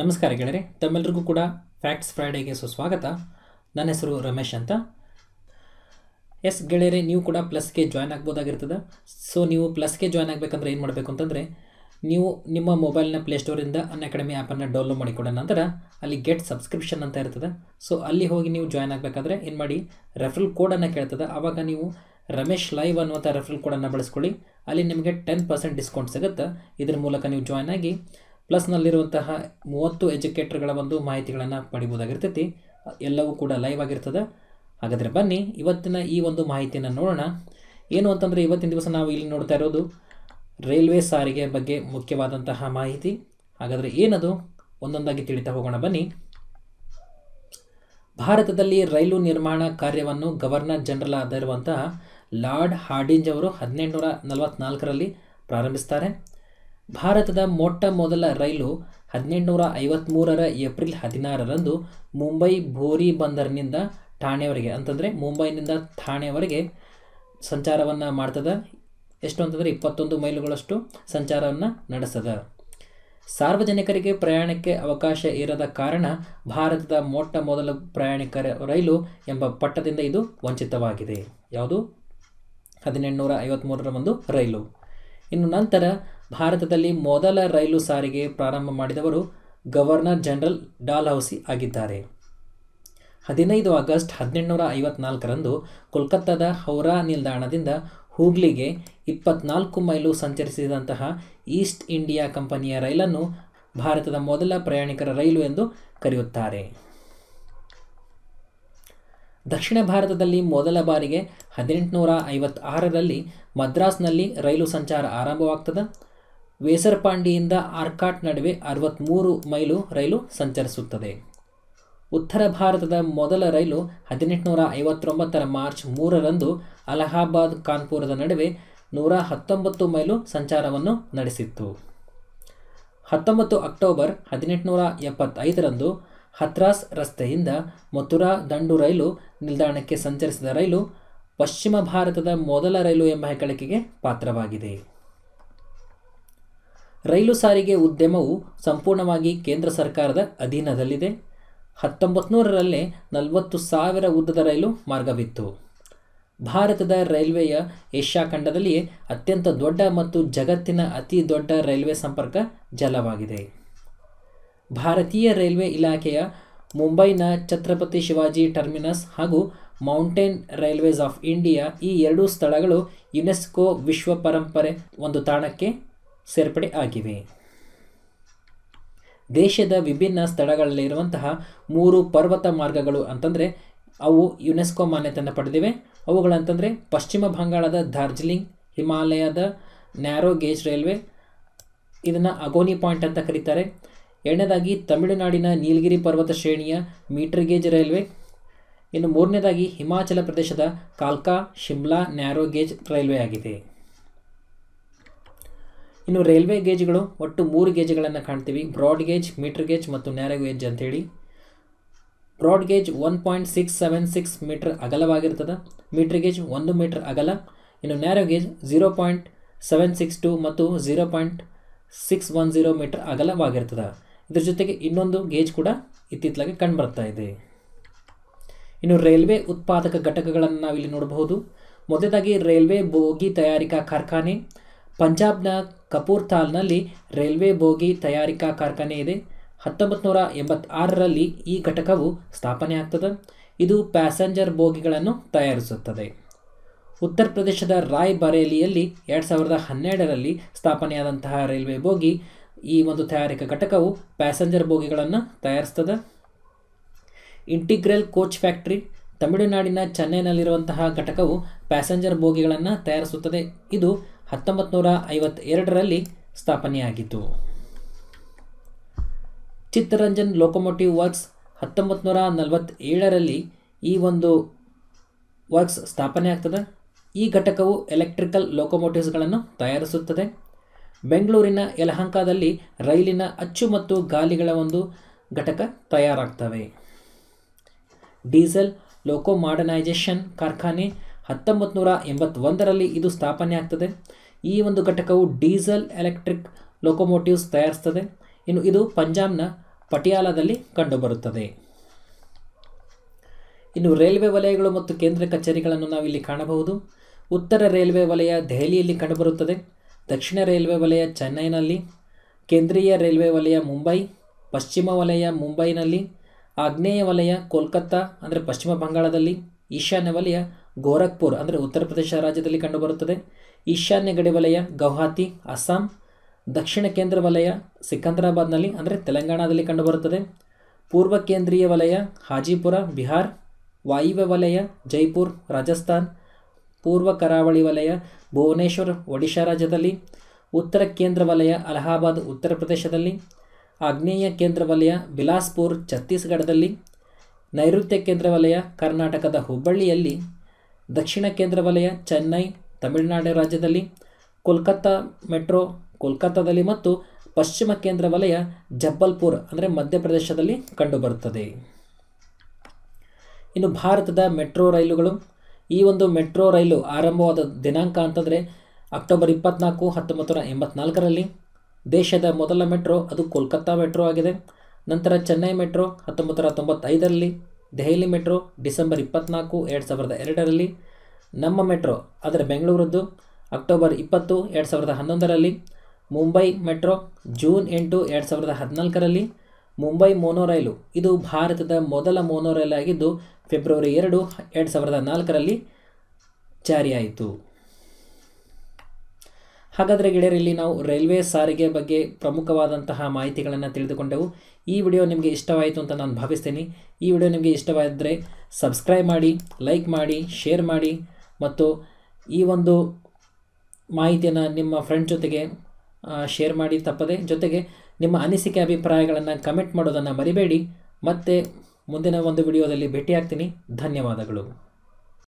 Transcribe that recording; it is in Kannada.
ನಮಸ್ಕಾರ ಗೆಳೆಯರೆ ತಮ್ಮೆಲ್ಲರಿಗೂ ಕೂಡ ಫ್ಯಾಕ್ಟ್ಸ್ ಫ್ರೈಡೇಗೆ ಸುಸ್ವಾಗತ ನನ್ನ ಹೆಸರು ರಮೇಶ್ ಅಂತ ಎಸ್ ಗೆಳೆಯರೆ ನೀವು ಕೂಡ ಪ್ಲಸ್ಗೆ ಜಾಯ್ನ್ ಆಗ್ಬೋದಾಗಿರ್ತದೆ ಸೊ ನೀವು ಪ್ಲಸ್ಗೆ ಜಾಯ್ನ್ ಆಗಬೇಕಂದ್ರೆ ಏನು ಮಾಡಬೇಕು ಅಂತಂದರೆ ನೀವು ನಿಮ್ಮ ಮೊಬೈಲ್ನ ಪ್ಲೇಸ್ಟೋರಿಂದ ಅನ್ ಅಕಾಡೆಮಿ ಆ್ಯಪನ್ನು ಡೌನ್ಲೋಡ್ ಮಾಡಿಕೊಡೋ ನಂತರ ಅಲ್ಲಿ ಗೆಟ್ ಸಬ್ಸ್ಕ್ರಿಪ್ಷನ್ ಅಂತ ಇರ್ತದೆ ಸೊ ಅಲ್ಲಿ ಹೋಗಿ ನೀವು ಜಾಯ್ನ್ ಆಗಬೇಕಾದ್ರೆ ಏನು ಮಾಡಿ ರೆಫ್ರಲ್ ಕೋಡನ್ನು ಕೇಳ್ತದೆ ಆವಾಗ ನೀವು ರಮೇಶ್ ಲೈವ್ ಅನ್ನುವಂಥ ರೆಫ್ರಲ್ ಕೋಡನ್ನು ಬಳಸ್ಕೊಳ್ಳಿ ಅಲ್ಲಿ ನಿಮಗೆ ಟೆನ್ ಪರ್ಸೆಂಟ್ ಡಿಸ್ಕೌಂಟ್ ಸಿಗುತ್ತೆ ಇದರ ಮೂಲಕ ನೀವು ಜಾಯ್ನ್ ಆಗಿ ಪ್ಲಸ್ನಲ್ಲಿರುವಂತಹ ಮೂವತ್ತು ಎಜುಕೇಟರ್ಗಳ ಒಂದು ಮಾಹಿತಿಗಳನ್ನು ಪಡಿಬೋದಾಗಿರ್ತೈತಿ ಎಲ್ಲವೂ ಕೂಡ ಲೈವ್ ಆಗಿರ್ತದೆ ಹಾಗಾದರೆ ಬನ್ನಿ ಇವತ್ತಿನ ಈ ಒಂದು ಮಾಹಿತಿಯನ್ನು ನೋಡೋಣ ಏನು ಅಂತಂದರೆ ಇವತ್ತಿನ ದಿವಸ ನಾವು ಇಲ್ಲಿ ನೋಡ್ತಾ ಇರೋದು ರೈಲ್ವೆ ಸಾರಿಗೆ ಬಗ್ಗೆ ಮುಖ್ಯವಾದಂತಹ ಮಾಹಿತಿ ಹಾಗಾದರೆ ಏನದು ಒಂದೊಂದಾಗಿ ತಿಳಿತಾ ಹೋಗೋಣ ಬನ್ನಿ ಭಾರತದಲ್ಲಿ ರೈಲು ನಿರ್ಮಾಣ ಕಾರ್ಯವನ್ನು ಗವರ್ನರ್ ಜನರಲ್ ಇರುವಂತಹ ಲಾರ್ಡ್ ಹಾರ್ಡಿಂಜ್ ಅವರು ಹದಿನೆಂಟುನೂರ ನಲವತ್ತ್ನಾಲ್ಕರಲ್ಲಿ ಪ್ರಾರಂಭಿಸ್ತಾರೆ ಭಾರತದ ಮೊಟ್ಟ ಮೊದಲ ರೈಲು ಹದಿನೆಂಟುನೂರ ಐವತ್ತ್ಮೂರರ ಏಪ್ರಿಲ್ ಹದಿನಾರರಂದು ಮುಂಬೈ ಭೋರಿ ಬಂದರ್ನಿಂದ ಠಾಣೆವರೆಗೆ ಅಂತಂದರೆ ಮುಂಬೈನಿಂದ ಠಾಣೆವರೆಗೆ ಸಂಚಾರವನ್ನು ಮಾಡ್ತದೆ ಎಷ್ಟು ಅಂತಂದರೆ ಇಪ್ಪತ್ತೊಂದು ಮೈಲುಗಳಷ್ಟು ಸಂಚಾರವನ್ನು ನಡೆಸದ ಸಾರ್ವಜನಿಕರಿಗೆ ಪ್ರಯಾಣಕ್ಕೆ ಅವಕಾಶ ಇರದ ಕಾರಣ ಭಾರತದ ಮೊಟ್ಟ ಮೊದಲ ಪ್ರಯಾಣಿಕರ ರೈಲು ಎಂಬ ಪಟ್ಟದಿಂದ ಇದು ವಂಚಿತವಾಗಿದೆ ಯಾವುದು ಹದಿನೆಂಟುನೂರ ಐವತ್ತ್ಮೂರರ ಒಂದು ರೈಲು ಇನ್ನು ನಂತರ ಭಾರತದಲ್ಲಿ ಮೊದಲ ರೈಲು ಸಾರಿಗೆ ಪ್ರಾರಂಭ ಮಾಡಿದವರು ಗವರ್ನರ್ ಜನರಲ್ ಡಾಲ್ ಹೌಸಿ ಆಗಿದ್ದಾರೆ ಹದಿನೈದು ಆಗಸ್ಟ್ ಹದಿನೆಂಟುನೂರ ಐವತ್ನಾಲ್ಕರಂದು ಕೋಲ್ಕತ್ತಾದ ಹೌರಾ ನಿಲ್ದಾಣದಿಂದ ಹೂಗ್ಲಿಗೆ ಇಪ್ಪತ್ನಾಲ್ಕು ಮೈಲು ಸಂಚರಿಸಿದಂತಹ ಈಸ್ಟ್ ಇಂಡಿಯಾ ಕಂಪನಿಯ ರೈಲನ್ನು ಭಾರತದ ಮೊದಲ ಪ್ರಯಾಣಿಕರ ರೈಲು ಎಂದು ಕರೆಯುತ್ತಾರೆ ದಕ್ಷಿಣ ಭಾರತದಲ್ಲಿ ಮೊದಲ ಬಾರಿಗೆ ಹದಿನೆಂಟುನೂರ ಐವತ್ತಾರರಲ್ಲಿ ಮದ್ರಾಸ್ನಲ್ಲಿ ರೈಲು ಸಂಚಾರ ಆರಂಭವಾಗ್ತದೆ ವೇಸರಪಾಂಡಿಯಿಂದ ಆರ್ಕಾಟ್ ನಡುವೆ ಅರವತ್ತ್ಮೂರು ಮೈಲು ರೈಲು ಸಂಚರಿಸುತ್ತದೆ ಉತ್ತರ ಭಾರತದ ಮೊದಲ ರೈಲು ಹದಿನೆಂಟುನೂರ ಐವತ್ತೊಂಬತ್ತರ ಮಾರ್ಚ್ ಮೂರರಂದು ಅಲಹಾಬಾದ್ ಕಾನ್ಪುರದ ನಡುವೆ ನೂರ ಹತ್ತೊಂಬತ್ತು ಮೈಲು ಸಂಚಾರವನ್ನು ನಡೆಸಿತ್ತು ಹತ್ತೊಂಬತ್ತು ಅಕ್ಟೋಬರ್ ಹದಿನೆಂಟುನೂರ ಎಪ್ಪತ್ತೈದರಂದು ಹತ್ರಾಸ್ ರಸ್ತೆಯಿಂದ ಮಥುರಾ ದಂಡು ರೈಲು ನಿಲ್ದಾಣಕ್ಕೆ ಸಂಚರಿಸಿದ ರೈಲು ಪಶ್ಚಿಮ ಭಾರತದ ಮೊದಲ ರೈಲು ಎಂಬ ಹೆಗ್ಗಳಿಕೆಗೆ ಪಾತ್ರವಾಗಿದೆ ರೈಲು ಸಾರಿಗೆ ಉದ್ಯಮವು ಸಂಪೂರ್ಣವಾಗಿ ಕೇಂದ್ರ ಸರ್ಕಾರದ ಅಧೀನದಲ್ಲಿದೆ ಹತ್ತೊಂಬತ್ತು ನಲವತ್ತು ಸಾವಿರ ಉದ್ದದ ರೈಲು ಮಾರ್ಗವಿತ್ತು ಭಾರತದ ರೈಲ್ವೆಯ ಏಷ್ಯಾ ಖಂಡದಲ್ಲಿಯೇ ಅತ್ಯಂತ ದೊಡ್ಡ ಮತ್ತು ಜಗತ್ತಿನ ಅತಿ ದೊಡ್ಡ ರೈಲ್ವೆ ಸಂಪರ್ಕ ಜಾಲವಾಗಿದೆ ಭಾರತೀಯ ರೈಲ್ವೆ ಇಲಾಖೆಯ ಮುಂಬೈನ ಛತ್ರಪತಿ ಶಿವಾಜಿ ಟರ್ಮಿನಸ್ ಹಾಗೂ ಮೌಂಟೇನ್ ರೈಲ್ವೇಸ್ ಆಫ್ ಇಂಡಿಯಾ ಈ ಎರಡೂ ಸ್ಥಳಗಳು ಯುನೆಸ್ಕೋ ವಿಶ್ವ ಪರಂಪರೆ ಒಂದು ತಾಣಕ್ಕೆ ಸೇರ್ಪಡೆ ಆಗಿವೆ ದೇಶದ ವಿಭಿನ್ನ ಸ್ಥಳಗಳಲ್ಲಿರುವಂತಹ ಮೂರು ಪರ್ವತ ಮಾರ್ಗಗಳು ಅಂತಂದರೆ ಅವು ಯುನೆಸ್ಕೋ ಮಾನ್ಯತೆಯನ್ನು ಪಡೆದಿವೆ ಅವುಗಳಂತಂದರೆ ಪಶ್ಚಿಮ ಬಂಗಾಳದ ದಾರ್ಜಿಲಿಂಗ್ ಹಿಮಾಲಯದ ನ್ಯಾರೋ ಗೇಜ್ ರೈಲ್ವೆ ಇದನ್ನು ಅಗೋನಿ ಪಾಯಿಂಟ್ ಅಂತ ಕರೀತಾರೆ ಎರಡನೇದಾಗಿ ತಮಿಳುನಾಡಿನ ನೀಲಗಿರಿ ಪರ್ವತ ಶ್ರೇಣಿಯ ಮೀಟರ್ ಗೇಜ್ ರೈಲ್ವೆ ಇನ್ನು ಮೂರನೇದಾಗಿ ಹಿಮಾಚಲ ಪ್ರದೇಶದ ಕಾಲ್ಕಾ ಶಿಮ್ಲಾ ನ್ಯಾರೋ ಗೇಜ್ ರೈಲ್ವೆ ಆಗಿದೆ ಇನ್ನು ರೈಲ್ವೆ ಗೇಜ್ಗಳು ಒಟ್ಟು ಮೂರು ಗೇಜ್ಗಳನ್ನು ಕಾಣ್ತೀವಿ ಬ್ರಾಡ್ ಗೇಜ್ ಮೀಟರ್ ಗೇಜ್ ಮತ್ತು ನ್ಯಾರೋ ಗೇಜ್ ಹೇಳಿ broad gauge one point six seven six metre ಅಗಲವಾಗಿರ್ತದೆ ಮೀಟರ್ ಗೇಜ್ ಒಂದು ಮೀಟರ್ ಅಗಲ ಇನ್ನು narrow gauge zero point seven six two ಮತ್ತು zero point six one zero metre ಅಗಲವಾಗಿರ್ತದೆ ಇದ್ರ ಜೊತೆಗೆ ಇನ್ನೊಂದು ಗೇಜ್ ಕೂಡ ಇತ್ತಿತ್ತಲಾಗಿ ಕಂಡುಬರ್ತಾ ಇದೆ ಇನ್ನು ರೈಲ್ವೆ ಉತ್ಪಾದಕ ಘಟಕಗಳನ್ನು ನಾವಿಲ್ಲಿ ನೋಡಬಹುದು ಮೊದಲಾಗಿ ರೈಲ್ವೆ ಬೋಗಿ ತಯಾರಿಕಾ ಕಾರ್ಖಾನೆ ಪಂಜಾಬ್ನ ಕಪೂರ್ಥಾಲ್ನಲ್ಲಿ ರೈಲ್ವೆ ಬೋಗಿ ತಯಾರಿಕಾ ಕಾರ್ಖಾನೆ ಇದೆ ಹತ್ತೊಂಬತ್ತು ನೂರ ಎಂಬತ್ತಾರರಲ್ಲಿ ಈ ಘಟಕವು ಸ್ಥಾಪನೆ ಆಗ್ತದೆ ಇದು ಪ್ಯಾಸೆಂಜರ್ ಬೋಗಿಗಳನ್ನು ತಯಾರಿಸುತ್ತದೆ ಉತ್ತರ ಪ್ರದೇಶದ ರಾಯ್ ಬರೇಲಿಯಲ್ಲಿ ಎರಡು ಸಾವಿರದ ಹನ್ನೆರಡರಲ್ಲಿ ಸ್ಥಾಪನೆಯಾದಂತಹ ರೈಲ್ವೆ ಬೋಗಿ ಈ ಒಂದು ತಯಾರಿಕಾ ಘಟಕವು ಪ್ಯಾಸೆಂಜರ್ ಬೋಗಿಗಳನ್ನು ತಯಾರಿಸ್ತದೆ ಇಂಟಿಗ್ರಲ್ ಕೋಚ್ ಫ್ಯಾಕ್ಟ್ರಿ ತಮಿಳುನಾಡಿನ ಚೆನ್ನೈನಲ್ಲಿರುವಂತಹ ಘಟಕವು ಪ್ಯಾಸೆಂಜರ್ ಬೋಗಿಗಳನ್ನು ತಯಾರಿಸುತ್ತದೆ ಇದು ಹತ್ತೊಂಬತ್ತು ನೂರ ಐವತ್ತೆರಡರಲ್ಲಿ ಸ್ಥಾಪನೆಯಾಗಿತು ಚಿತ್ತರಂಜನ್ ಲೋಕೋಮೋಟಿವ್ ವರ್ಕ್ಸ್ ಹತ್ತೊಂಬತ್ತು ನೂರ ನಲವತ್ತೇಳರಲ್ಲಿ ಈ ಒಂದು ವರ್ಕ್ಸ್ ಸ್ಥಾಪನೆ ಆಗ್ತದೆ ಈ ಘಟಕವು ಎಲೆಕ್ಟ್ರಿಕಲ್ ಲೋಕೋಮೋಟಿವ್ಸ್ಗಳನ್ನು ತಯಾರಿಸುತ್ತದೆ ಬೆಂಗಳೂರಿನ ಯಲಹಂಕಾದಲ್ಲಿ ರೈಲಿನ ಅಚ್ಚು ಮತ್ತು ಗಾಲಿಗಳ ಒಂದು ಘಟಕ ತಯಾರಾಗ್ತವೆ ಡೀಸೆಲ್ ಲೋಕೋ ಮಾಡರ್ನೈಜೇಷನ್ ಕಾರ್ಖಾನೆ ಹತ್ತೊಂಬತ್ತು ನೂರ ಎಂಬತ್ತೊಂದರಲ್ಲಿ ಇದು ಸ್ಥಾಪನೆ ಆಗ್ತದೆ ಈ ಒಂದು ಘಟಕವು ಡೀಸೆಲ್ ಎಲೆಕ್ಟ್ರಿಕ್ ಲೋಕೋಮೋಟಿವ್ಸ್ ತಯಾರಿಸ್ತದೆ ಇನ್ನು ಇದು ಪಂಜಾಬ್ನ ಪಟಿಯಾಲದಲ್ಲಿ ಕಂಡುಬರುತ್ತದೆ ಇನ್ನು ರೈಲ್ವೆ ವಲಯಗಳು ಮತ್ತು ಕೇಂದ್ರ ಕಚೇರಿಗಳನ್ನು ನಾವು ಇಲ್ಲಿ ಕಾಣಬಹುದು ಉತ್ತರ ರೈಲ್ವೆ ವಲಯ ದೆಹಲಿಯಲ್ಲಿ ಕಂಡುಬರುತ್ತದೆ ದಕ್ಷಿಣ ರೈಲ್ವೆ ವಲಯ ಚೆನ್ನೈನಲ್ಲಿ ಕೇಂದ್ರೀಯ ರೈಲ್ವೆ ವಲಯ ಮುಂಬೈ ಪಶ್ಚಿಮ ವಲಯ ಮುಂಬೈನಲ್ಲಿ ಆಗ್ನೇಯ ವಲಯ ಕೋಲ್ಕತ್ತಾ ಅಂದರೆ ಪಶ್ಚಿಮ ಬಂಗಾಳದಲ್ಲಿ ಈಶಾನ್ಯ ವಲಯ ಗೋರಖ್ಪುರ್ ಅಂದರೆ ಉತ್ತರ ಪ್ರದೇಶ ರಾಜ್ಯದಲ್ಲಿ ಕಂಡುಬರುತ್ತದೆ ಈಶಾನ್ಯ ಗಡಿ ವಲಯ ಗೌಹಾತಿ ಅಸ್ಸಾಂ ದಕ್ಷಿಣ ಕೇಂದ್ರ ವಲಯ ಸಿಕಂದ್ರಾಬಾದ್ನಲ್ಲಿ ಅಂದರೆ ತೆಲಂಗಾಣದಲ್ಲಿ ಕಂಡುಬರುತ್ತದೆ ಪೂರ್ವ ಕೇಂದ್ರೀಯ ವಲಯ ಹಾಜಿಪುರ ಬಿಹಾರ್ ವಾಯುವ್ಯ ವಲಯ ಜೈಪುರ್ ರಾಜಸ್ಥಾನ್ ಪೂರ್ವ ಕರಾವಳಿ ವಲಯ ಭುವನೇಶ್ವರ್ ಒಡಿಶಾ ರಾಜ್ಯದಲ್ಲಿ ಉತ್ತರ ಕೇಂದ್ರ ವಲಯ ಅಲಹಾಬಾದ್ ಉತ್ತರ ಪ್ರದೇಶದಲ್ಲಿ ಆಗ್ನೇಯ ಕೇಂದ್ರ ವಲಯ ಬಿಲಾಸ್ಪುರ್ ಛತ್ತೀಸ್ಗಢದಲ್ಲಿ ನೈಋತ್ಯ ಕೇಂದ್ರ ವಲಯ ಕರ್ನಾಟಕದ ಹುಬ್ಬಳ್ಳಿಯಲ್ಲಿ ದಕ್ಷಿಣ ಕೇಂದ್ರ ವಲಯ ಚೆನ್ನೈ ತಮಿಳುನಾಡು ರಾಜ್ಯದಲ್ಲಿ ಕೋಲ್ಕತ್ತಾ ಮೆಟ್ರೋ ಕೋಲ್ಕತ್ತಾದಲ್ಲಿ ಮತ್ತು ಪಶ್ಚಿಮ ಕೇಂದ್ರ ವಲಯ ಜಬ್ಬಲ್ಪುರ್ ಅಂದರೆ ಮಧ್ಯಪ್ರದೇಶದಲ್ಲಿ ಕಂಡುಬರುತ್ತದೆ ಇನ್ನು ಭಾರತದ ಮೆಟ್ರೋ ರೈಲುಗಳು ಈ ಒಂದು ಮೆಟ್ರೋ ರೈಲು ಆರಂಭವಾದ ದಿನಾಂಕ ಅಂತಂದರೆ ಅಕ್ಟೋಬರ್ ಇಪ್ಪತ್ನಾಲ್ಕು ಹತ್ತೊಂಬತ್ತು ನೂರ ಎಂಬತ್ನಾಲ್ಕರಲ್ಲಿ ದೇಶದ ಮೊದಲ ಮೆಟ್ರೋ ಅದು ಕೋಲ್ಕತ್ತಾ ಮೆಟ್ರೋ ಆಗಿದೆ ನಂತರ ಚೆನ್ನೈ ಮೆಟ್ರೋ ಹತ್ತೊಂಬತ್ತು ನೂರ ತೊಂಬತ್ತೈದರಲ್ಲಿ ದೆಹಲಿ ಮೆಟ್ರೋ ಡಿಸೆಂಬರ್ ಇಪ್ಪತ್ನಾಲ್ಕು ಎರಡು ಸಾವಿರದ ಎರಡರಲ್ಲಿ ನಮ್ಮ ಮೆಟ್ರೋ ಅದರ ಬೆಂಗಳೂರದ್ದು ಅಕ್ಟೋಬರ್ ಇಪ್ಪತ್ತು ಎರಡು ಸಾವಿರದ ಹನ್ನೊಂದರಲ್ಲಿ ಮುಂಬೈ ಮೆಟ್ರೋ ಜೂನ್ ಎಂಟು ಎರಡು ಸಾವಿರದ ಹದಿನಾಲ್ಕರಲ್ಲಿ ಮುಂಬೈ ಮೋನೋ ರೈಲು ಇದು ಭಾರತದ ಮೊದಲ ಮೋನೋ ರೈಲ್ ಆಗಿದ್ದು ಫೆಬ್ರವರಿ ಎರಡು ಎರಡು ಸಾವಿರದ ನಾಲ್ಕರಲ್ಲಿ ಜಾರಿಯಾಯಿತು ಹಾಗಾದರೆ ಗೆಳೆಯರಲ್ಲಿ ನಾವು ರೈಲ್ವೆ ಸಾರಿಗೆ ಬಗ್ಗೆ ಪ್ರಮುಖವಾದಂತಹ ಮಾಹಿತಿಗಳನ್ನು ತಿಳಿದುಕೊಂಡೆವು ಈ ವಿಡಿಯೋ ನಿಮಗೆ ಇಷ್ಟವಾಯಿತು ಅಂತ ನಾನು ಭಾವಿಸ್ತೀನಿ ಈ ವಿಡಿಯೋ ನಿಮಗೆ ಇಷ್ಟವಾದರೆ ಸಬ್ಸ್ಕ್ರೈಬ್ ಮಾಡಿ ಲೈಕ್ ಮಾಡಿ ಶೇರ್ ಮಾಡಿ ಮತ್ತು ಈ ಒಂದು ಮಾಹಿತಿಯನ್ನು ನಿಮ್ಮ ಫ್ರೆಂಡ್ ಜೊತೆಗೆ ಶೇರ್ ಮಾಡಿ ತಪ್ಪದೆ ಜೊತೆಗೆ ನಿಮ್ಮ ಅನಿಸಿಕೆ ಅಭಿಪ್ರಾಯಗಳನ್ನು ಕಮೆಂಟ್ ಮಾಡೋದನ್ನು ಮರಿಬೇಡಿ ಮತ್ತು ಮುಂದಿನ ಒಂದು ವಿಡಿಯೋದಲ್ಲಿ ಭೇಟಿಯಾಗ್ತೀನಿ ಧನ್ಯವಾದಗಳು